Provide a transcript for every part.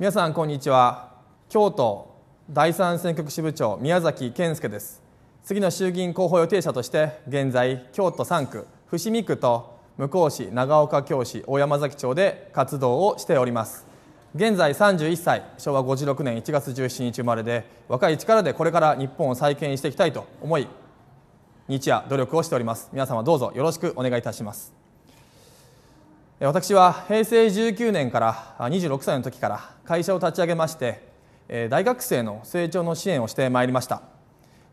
皆さんこんにちは京都第三選挙区支部長宮崎健介です次の衆議院候補予定者として現在京都3区伏見区と向日市長岡京市大山崎町で活動をしております現在31歳昭和56年1月17日生まれで若い力でこれから日本を再建していきたいと思い日夜努力をしております皆様どうぞよろしくお願いいたします私は平成19年から26歳の時から会社を立ち上げまして大学生の成長の支援をしてまいりました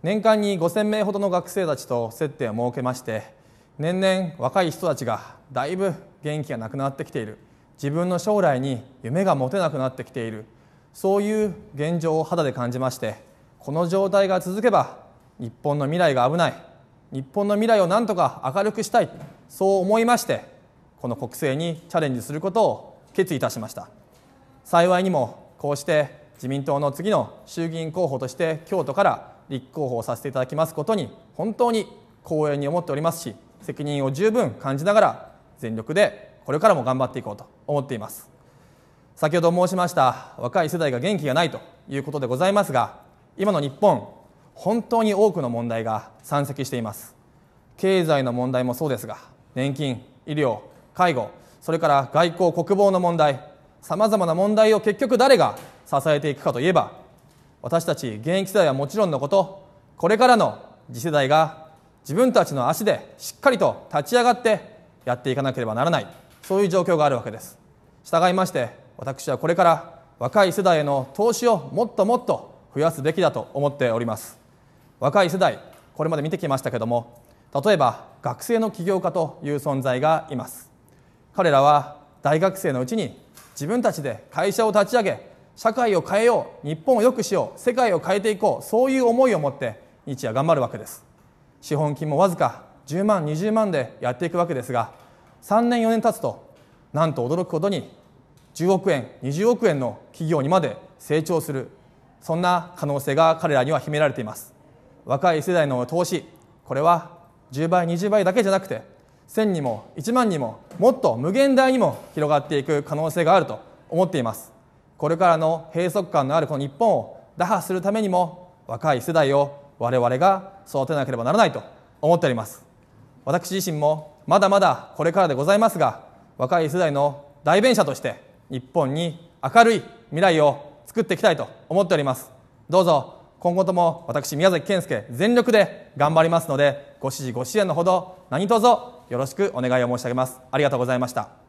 年間に5000名ほどの学生たちと接点を設けまして年々若い人たちがだいぶ元気がなくなってきている自分の将来に夢が持てなくなってきているそういう現状を肌で感じましてこの状態が続けば日本の未来が危ない日本の未来をなんとか明るくしたいそう思いましてこの国政にチャレンジすることを決意いたしました幸いにもこうして自民党の次の衆議院候補として京都から立候補をさせていただきますことに本当に光栄に思っておりますし責任を十分感じながら全力でこれからも頑張っていこうと思っています先ほど申しました若い世代が元気がないということでございますが今の日本本当に多くの問題が山積しています経済の問題もそうですが年金医療介護それから外交国防の問題さまざまな問題を結局誰が支えていくかといえば私たち現役世代はもちろんのことこれからの次世代が自分たちの足でしっかりと立ち上がってやっていかなければならないそういう状況があるわけです従いまして私はこれから若い世代への投資をもっともっと増やすべきだと思っております若い世代これまで見てきましたけども例えば学生の起業家という存在がいます彼らは大学生のうちに自分たちで会社を立ち上げ社会を変えよう日本を良くしよう世界を変えていこうそういう思いを持って日夜頑張るわけです資本金もわずか10万20万でやっていくわけですが3年4年経つとなんと驚くことに10億円20億円の企業にまで成長するそんな可能性が彼らには秘められています若い世代の投資これは10倍20倍だけじゃなくて1000にも1万にももっと無限大にも広がっていく可能性があると思っていますこれからの閉塞感のあるこの日本を打破するためにも若い世代を我々が育てなければならないと思っております私自身もまだまだこれからでございますが若い世代の代弁者として日本に明るい未来を作っていきたいと思っておりますどうぞ今後とも私宮崎健介全力で頑張りますのでご支持ご支援のほど何卒よろしくお願いを申し上げますありがとうございました